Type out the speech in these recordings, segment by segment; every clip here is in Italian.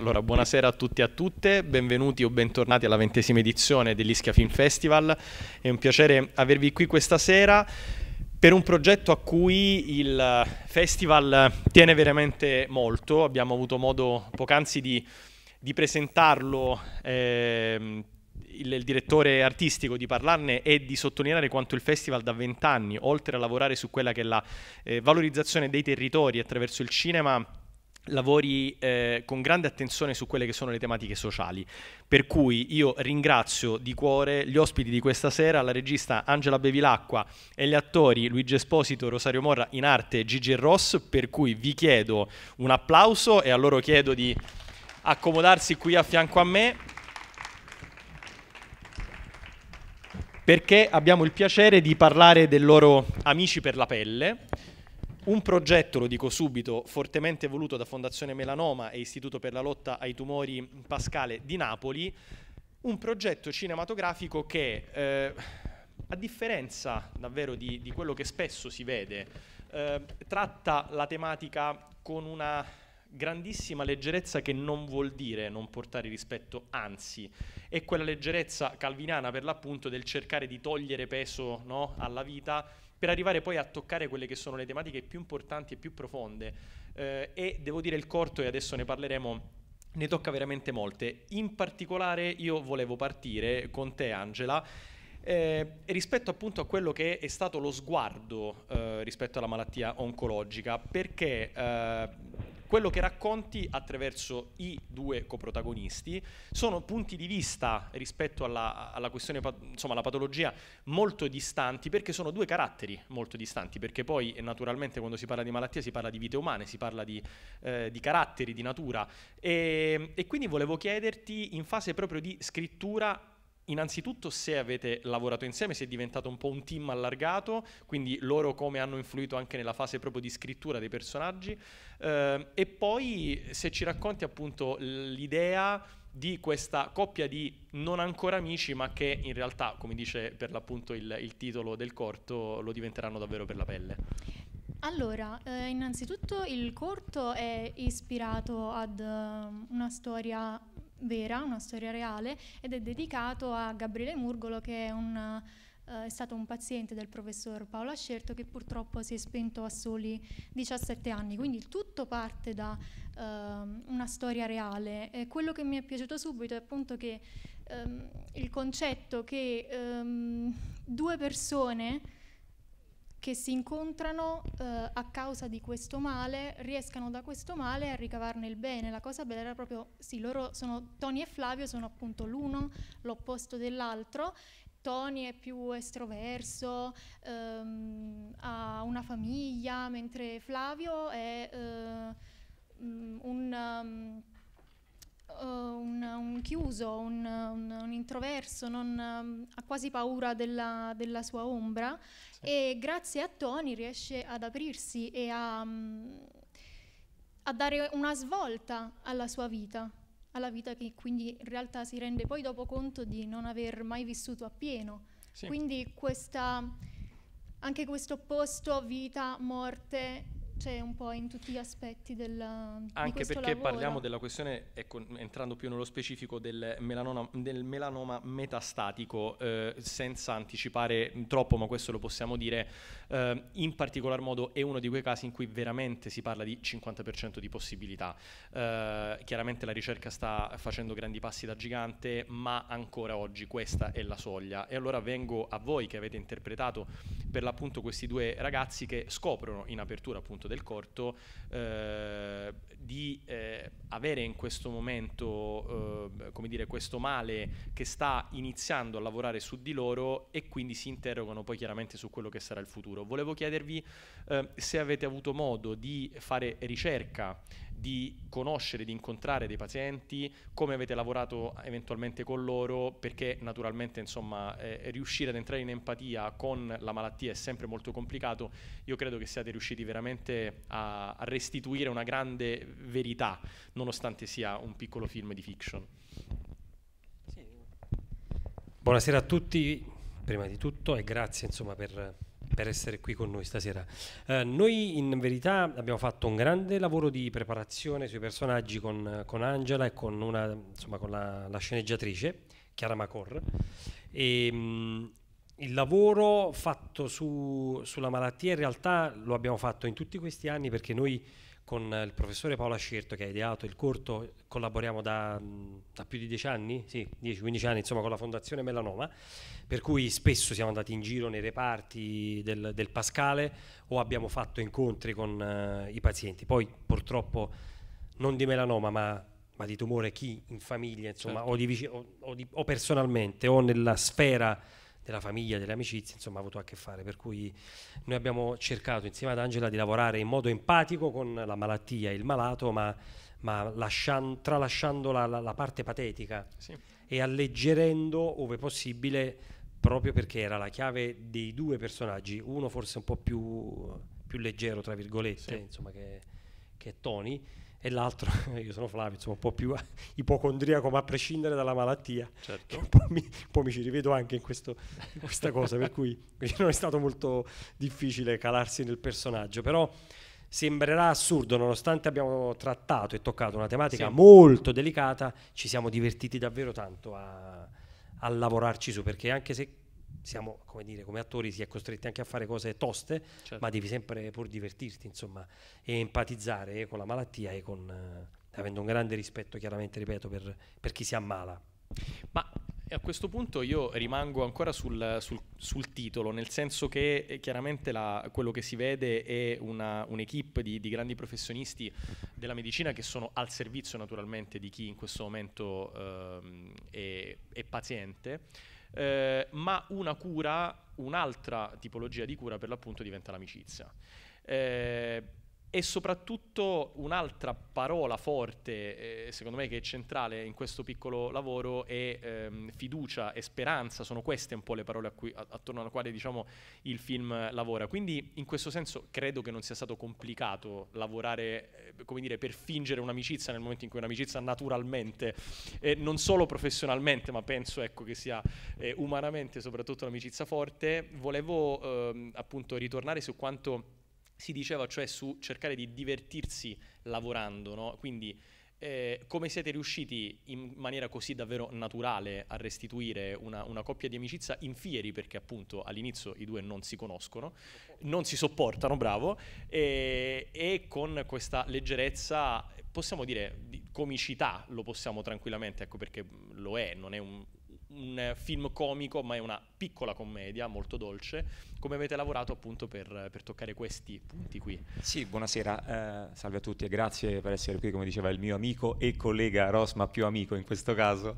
Allora, buonasera a tutti e a tutte, benvenuti o bentornati alla ventesima edizione dell'Ischia Film Festival. È un piacere avervi qui questa sera per un progetto a cui il festival tiene veramente molto. Abbiamo avuto modo poc'anzi di, di, presentarlo. Eh, il, il, direttore artistico di parlarne e di sottolineare quanto il festival da vent'anni, oltre a lavorare su quella che è la eh, valorizzazione dei territori attraverso il cinema, lavori eh, con grande attenzione su quelle che sono le tematiche sociali. Per cui io ringrazio di cuore gli ospiti di questa sera, la regista Angela Bevilacqua e gli attori Luigi Esposito, Rosario Morra in arte e Gigi Ross, per cui vi chiedo un applauso e a loro chiedo di accomodarsi qui a fianco a me. Perché abbiamo il piacere di parlare del loro Amici per la pelle, un progetto, lo dico subito, fortemente voluto da Fondazione Melanoma e Istituto per la lotta ai tumori Pascale di Napoli, un progetto cinematografico che, eh, a differenza davvero di, di, quello che spesso si vede, eh, tratta la tematica con una grandissima leggerezza che non vuol dire non portare rispetto, anzi, è quella leggerezza calvinana per l'appunto del cercare di togliere peso no, alla vita per arrivare poi a toccare quelle che sono le tematiche più importanti e più profonde. Eh, e devo dire il corto, e adesso ne parleremo, ne tocca veramente molte. In particolare io volevo partire con te Angela. Eh, rispetto appunto a quello che è stato lo sguardo eh, rispetto alla malattia oncologica, perché eh, quello che racconti attraverso i due coprotagonisti sono punti di vista rispetto alla, alla questione, insomma, alla patologia molto distanti perché sono due caratteri molto distanti, perché poi eh, naturalmente quando si parla di malattia si parla di vite umane, si parla di, eh, di caratteri, di natura e, ehm, e quindi volevo chiederti in fase proprio di scrittura innanzitutto se avete lavorato insieme, se è diventato un po' un team allargato, quindi loro come hanno influito anche nella fase proprio di scrittura dei personaggi, eh, e poi se ci racconti appunto l'idea di questa coppia di non ancora amici, ma che in realtà, come dice per l'appunto il, il titolo del corto, lo diventeranno davvero per la pelle. Allora, eh, innanzitutto il corto è ispirato ad uh, una storia vera, una storia reale, ed è dedicato a Gabriele Murgolo che è un eh, è stato un paziente del professor Paolo Ascerto che purtroppo si è spento a soli 17 anni, quindi tutto parte da eh, una storia reale. E quello che mi è piaciuto subito è appunto che ehm, il concetto che ehm, due persone che si incontrano eh, a causa di questo male, riescano da questo male a ricavarne il bene. La cosa bella era proprio, sì, loro sono, Tony e Flavio sono appunto l'uno, l'opposto dell'altro. Tony è più estroverso, ehm, ha una famiglia, mentre Flavio è eh, mm, un... Um, uh, un, un, chiuso, un, un, un introverso, non, uh, ha quasi paura della, della sua ombra sì. e grazie a Tony riesce ad aprirsi e a, um, a dare una svolta alla sua vita alla vita che quindi in realtà si rende poi dopo conto di non aver mai vissuto appieno. Sì. Quindi questa, anche questo opposto vita, morte, c'è un po' in tutti gli aspetti del Anche perché lavoro. parliamo della questione, ecco, entrando più nello specifico, del melanoma, del melanoma metastatico, eh, senza anticipare troppo, ma questo lo possiamo dire, eh, in particolar modo è uno di quei casi in cui veramente si parla di 50% di possibilità. Eh, chiaramente la ricerca sta facendo grandi passi da gigante, ma ancora oggi questa è la soglia. E allora vengo a voi che avete interpretato per l'appunto questi due ragazzi che scoprono in apertura appunto del corto, eh, di eh, avere in questo momento eh, come dire, questo male che sta iniziando a lavorare su di loro e quindi si interrogano poi chiaramente su quello che sarà il futuro. Volevo chiedervi eh, se avete avuto modo di fare ricerca, di conoscere, di incontrare dei pazienti, come avete lavorato eventualmente con loro, perché naturalmente insomma, eh, riuscire ad entrare in empatia con la malattia è sempre molto complicato. Io credo che siate riusciti veramente a, a restituire una grande verità nonostante sia un piccolo film di fiction. Buonasera a tutti, prima di tutto, e grazie insomma, per, per, essere qui con noi stasera. Eh, noi in verità abbiamo fatto un grande lavoro di preparazione sui personaggi con, con Angela e con, una, insomma, con la, la, sceneggiatrice, Chiara Macor. E, mh, mm, il lavoro fatto su, sulla malattia in realtà lo abbiamo fatto in tutti questi anni perché noi con il professore Paolo Ascerto che ha ideato il corto, collaboriamo da, da più di 10 anni, sì, 10-15 anni insomma con la Fondazione Melanoma, per cui spesso siamo andati in giro nei reparti del, del Pascale o abbiamo fatto incontri con eh, i pazienti. Poi purtroppo non di melanoma ma, ma di tumore chi in famiglia insomma certo. o, di, o, o, di, o personalmente o nella sfera della famiglia, delle amicizie, insomma ha avuto a che fare. Per cui noi abbiamo cercato insieme ad Angela di lavorare in modo empatico con la malattia e il malato, ma, ma lascian, tralasciando la, la, la, parte patetica sì. e alleggerendo, ove possibile, proprio perché era la chiave dei due personaggi, uno forse un po' più, più leggero, tra virgolette, sì. insomma, che, che è Tony e l'altro, io sono Flavio, insomma un po' più ipocondriaco, ma a prescindere dalla malattia, certo. un, po mi, un, po mi, ci rivedo anche in, questo, in questa cosa, per cui non è stato molto difficile calarsi nel personaggio, però sembrerà assurdo, nonostante abbiamo trattato e toccato una tematica sì. molto delicata, ci siamo divertiti davvero tanto a, a lavorarci su, perché anche se siamo, come dire, come attori si è costretti anche a fare cose toste, certo. ma devi sempre pur divertirti, insomma, e empatizzare con la malattia e con, eh, avendo un grande rispetto, chiaramente, ripeto, per, per chi si ammala. Ma eh, a questo punto io rimango ancora sul, sul, sul titolo, nel senso che eh, chiaramente la, quello che si vede è una, un'equipe di, di, grandi professionisti della medicina che sono al servizio naturalmente di chi in questo momento eh, è, è paziente eh, ma una cura, un'altra tipologia di cura per l'appunto diventa l'amicizia. Eh, e soprattutto un'altra parola forte, eh, secondo me, che è centrale in questo piccolo lavoro è ehm, fiducia e speranza, sono queste un po' le parole a cui, attorno alle quali diciamo, il film lavora. Quindi in questo senso credo che non sia stato complicato lavorare, eh, come dire, per fingere un'amicizia nel momento in cui un'amicizia naturalmente, eh, non solo professionalmente, ma penso ecco, che sia eh, umanamente soprattutto un'amicizia forte. Volevo ehm, appunto ritornare su quanto si diceva cioè su cercare di divertirsi lavorando, no? quindi eh, come siete riusciti in maniera così davvero naturale a restituire una, una, coppia di amicizia in fieri, perché appunto all'inizio i due non si conoscono, non si sopportano, bravo, e, e con questa leggerezza, possiamo dire, di comicità, lo possiamo tranquillamente, ecco perché lo è, non è un, un film comico, ma è una piccola commedia molto dolce come avete lavorato appunto per, per toccare questi punti qui. Sì, buonasera, eh, salve a tutti e grazie per essere qui, come diceva il mio amico e collega Ross, ma più amico in questo caso.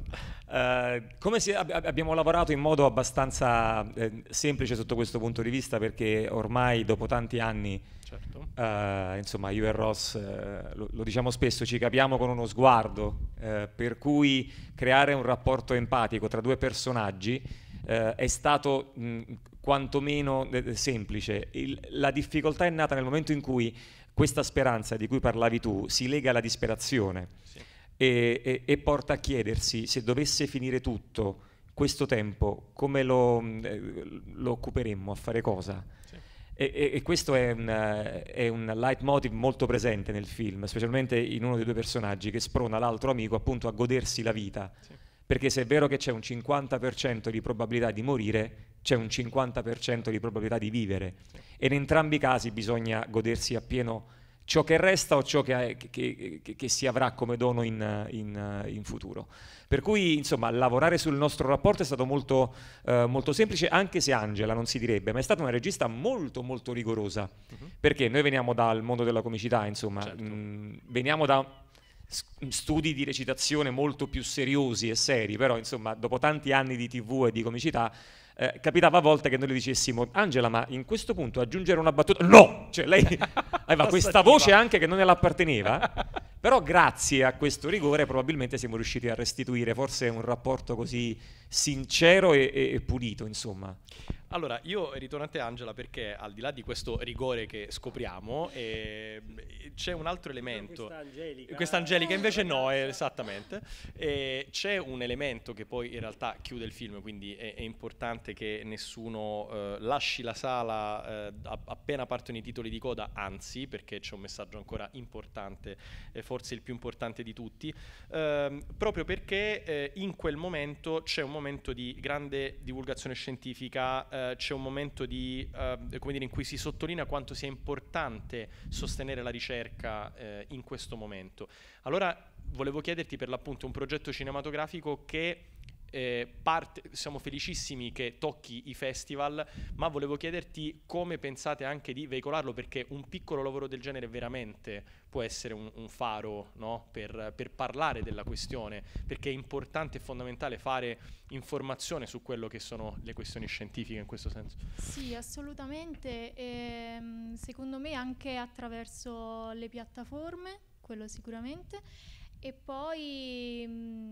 Eh, come se ab- abbiamo lavorato in modo abbastanza eh, semplice sotto questo punto di vista perché ormai dopo tanti anni, certo. Eh, insomma io e Ross eh, lo, lo, diciamo spesso, ci capiamo con uno sguardo, eh, per cui creare un rapporto empatico tra due personaggi eh, è stato mh, quantomeno eh, eh, semplice. Il, la difficoltà è nata nel momento in cui questa speranza di cui parlavi tu si lega alla disperazione sì. e, e, e, porta a chiedersi se dovesse finire tutto questo tempo, come lo, mm, eh, lo occuperemmo, a fare cosa? Sì. E, e, questo è un, è un leitmotiv molto presente nel film, specialmente in uno dei due personaggi che sprona l'altro amico appunto a godersi la vita. Sì perché se è vero che c'è un 50% di probabilità di morire, c'è un 50% di probabilità di vivere e in entrambi i casi bisogna godersi appieno ciò che resta o ciò che, che, che, che si avrà come dono in, in, in, futuro. Per cui, insomma, lavorare sul nostro rapporto è stato molto, eh, molto, semplice, anche se Angela non si direbbe, ma è stata una regista molto, molto rigorosa, uh-huh. perché noi veniamo dal mondo della comicità, insomma, certo. mh, mm, veniamo da Mm, studi di recitazione molto più seriosi e seri, però insomma dopo tanti anni di tv e di comicità eh, capitava a volte che noi le dicessimo Angela ma in questo punto aggiungere una battuta no, cioè lei aveva questa voce anche che non le apparteneva però grazie a questo rigore probabilmente siamo riusciti a restituire forse un rapporto così sincero e, e, e pulito, insomma. Allora, io ritorno a te Angela perché al di là di questo rigore che scopriamo eh, c'è un altro elemento. Questa Angelica. Questa Angelica invece no, eh, eh esattamente. Eh, c'è un elemento che poi in realtà chiude il film, quindi è, è importante che nessuno eh, lasci la sala eh, appena partono i titoli di coda, anzi perché c'è un messaggio ancora importante, forse il più importante di tutti, ehm, proprio perché in quel momento c'è un momento momento di grande divulgazione scientifica, eh, c'è un momento di, eh, dire, in cui si sottolinea quanto sia importante sostenere la ricerca eh, in questo momento. Allora volevo chiederti per l'appunto un progetto cinematografico che eh, parte, siamo felicissimi che tocchi i festival, ma volevo chiederti come pensate anche di veicolarlo, perché un piccolo lavoro del genere veramente può essere un, un faro no? per, per parlare della questione, perché è importante e fondamentale fare informazione su quello che sono le questioni scientifiche in questo senso. Sì, assolutamente. E, ehm, secondo me anche attraverso le piattaforme quello sicuramente. E poi mh, mm,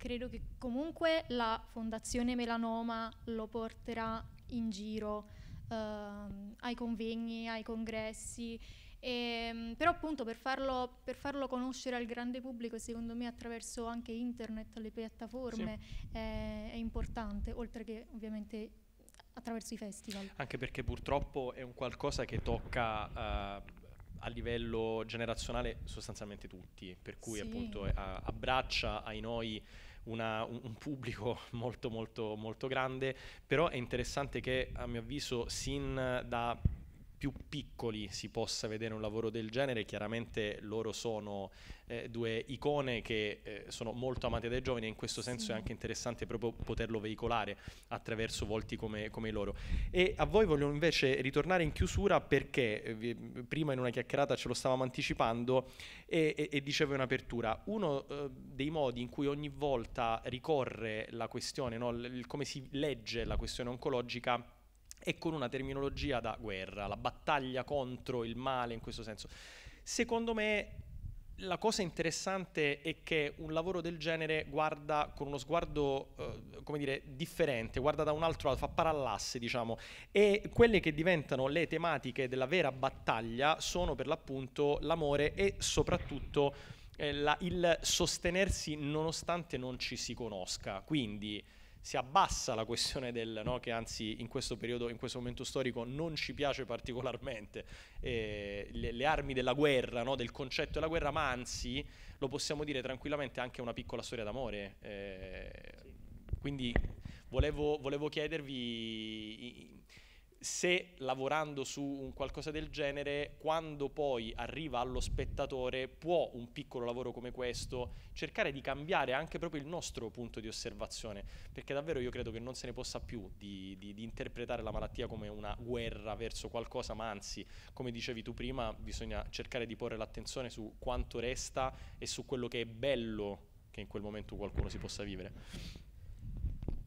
credo che comunque la Fondazione Melanoma lo porterà in giro ehm, ai convegni, ai congressi, e, ehm, però appunto per farlo, per farlo, conoscere al grande pubblico, secondo me attraverso anche internet, le piattaforme, sì. è, è importante, oltre che ovviamente attraverso i festival. Anche perché purtroppo è un qualcosa che tocca... Uh, a livello generazionale sostanzialmente tutti, per cui sì. appunto eh, abbraccia ai noi una, un, un, pubblico molto molto molto grande, però è interessante che a mio avviso sin da più piccoli si possa vedere un lavoro del genere, chiaramente loro sono eh, due icone che eh, sono molto amate dai giovani e in questo senso sì. è anche interessante proprio poterlo veicolare attraverso volti come, come, loro. E a voi voglio invece ritornare in chiusura perché eh, prima in una chiacchierata ce lo stavamo anticipando e, e, e dicevo in apertura, uno eh, dei modi in cui ogni volta ricorre la questione, no, l- come si legge la questione oncologica, e con una terminologia da guerra, la battaglia contro il male in questo senso. Secondo me la cosa interessante è che un lavoro del genere guarda con uno sguardo, eh, come dire, differente, guarda da un altro lato, fa parallasse, diciamo, e quelle che diventano le tematiche della vera battaglia sono per l'appunto l'amore e soprattutto eh, la, il sostenersi nonostante non ci si conosca. Quindi si abbassa la questione del no, che anzi in questo periodo, in questo momento storico non ci piace particolarmente eh, le, le, armi della guerra, no, del concetto della guerra, ma anzi lo possiamo dire tranquillamente anche una piccola storia d'amore. Eh, quindi volevo, volevo chiedervi... I, se lavorando su un qualcosa del genere, quando poi arriva allo spettatore, può un piccolo lavoro come questo cercare di cambiare anche proprio il nostro punto di osservazione, perché davvero io credo che non se ne possa più di, di, di interpretare la malattia come una guerra verso qualcosa, ma anzi, come dicevi tu prima, bisogna cercare di porre l'attenzione su quanto resta e su quello che è bello che in quel momento qualcuno si possa vivere.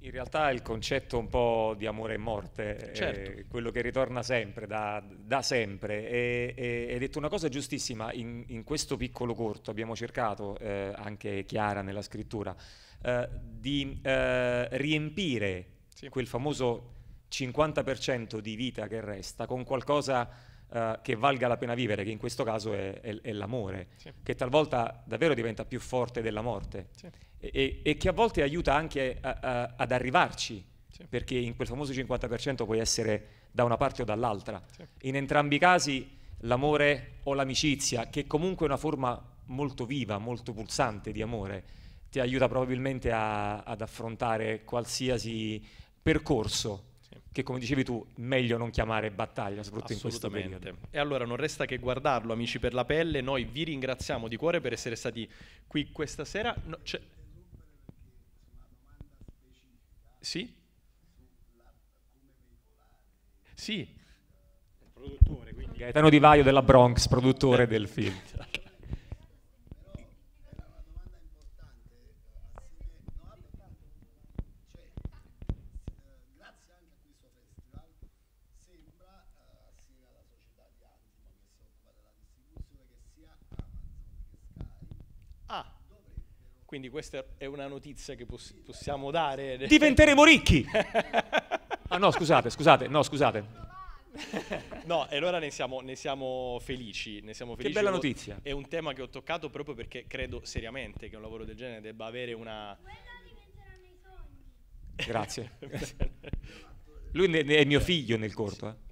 In realtà il concetto un po' di amore e morte eh, certo. è quello che ritorna sempre, da, da sempre. E, hai detto una cosa giustissima, in, in, questo piccolo corto abbiamo cercato, eh, anche Chiara nella scrittura, eh, di eh, riempire sì. quel famoso 50% di vita che resta con qualcosa eh, che valga la pena vivere, che in questo caso è, è, è l'amore, sì. che talvolta davvero diventa più forte della morte sì. e, e, che a volte aiuta anche a, a, ad arrivarci, sì. perché in quel famoso 50% puoi essere da una parte o dall'altra. In entrambi i casi l'amore o l'amicizia, che comunque è una forma molto viva, molto pulsante di amore, ti aiuta probabilmente a, ad affrontare qualsiasi percorso che come dicevi tu meglio non chiamare battaglia soprattutto in questo momento. E allora non resta che guardarlo amici per la pelle, noi vi ringraziamo di cuore per essere stati qui questa sera. No, c'è... Sì? Sì. Il produttore, quindi... Gaetano Di Vaio della Bronx, produttore del film. Quindi questa è una notizia che poss possiamo dare. Diventeremo ricchi! ah no, scusate, scusate, no, scusate. no, e allora ne siamo, ne siamo, felici, ne siamo felici. Che bella notizia. È un tema che ho toccato proprio perché credo seriamente che un lavoro del genere debba avere una... Grazie. Lui è mio figlio nel corto. Eh.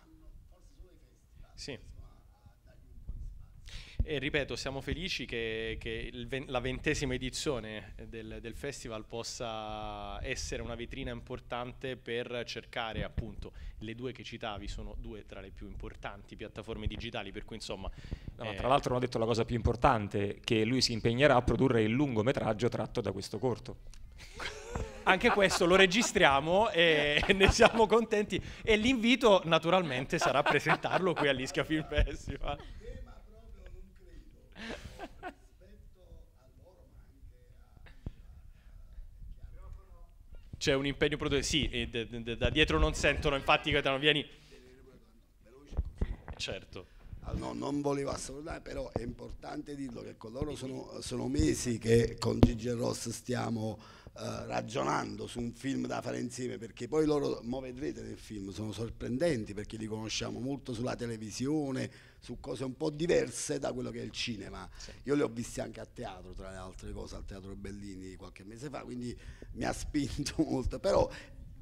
Sì. E ripeto, siamo felici che, che ven la ventesima edizione del, del, festival possa essere una vetrina importante per cercare appunto le due che citavi sono due tra le più importanti piattaforme digitali, per cui insomma... No, eh, tra l'altro non ho detto la cosa più importante, che lui si impegnerà a produrre il lungometraggio tratto da questo corto. anche questo lo registriamo e ne siamo contenti. E l'invito naturalmente sarà a presentarlo qui all'Ischia Film Festival. C'è un impegno produttivo, sì, da dietro non sentono, infatti Catano, vieni. Certo. No, non volevo assolutamente, però è importante dirlo che coloro sono, sono mesi che con Gigi e Ross stiamo eh, ragionando su un film da fare insieme, perché poi loro, mo vedrete nel film, sono sorprendenti perché li conosciamo molto sulla televisione, su cose un po' diverse da quello che è il cinema. Sì. Io li ho visti anche a teatro, tra le altre cose, al Teatro Bellini qualche mese fa, quindi mi ha spinto molto, però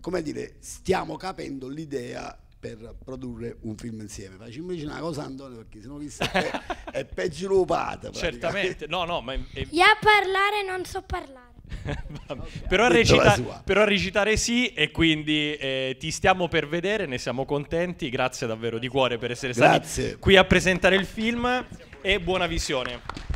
come dire, stiamo capendo l'idea per produrre un film insieme. Facciamo invece una cosa, Antonio, perché sennò chissà è, è peggio lupata. Certamente, no, no, ma. È... Io a parlare non so parlare. però, a recita- però, a recitare sì e quindi eh, ti stiamo per vedere, ne siamo contenti, grazie davvero di cuore per essere grazie. stati qui a presentare il film e buona visione.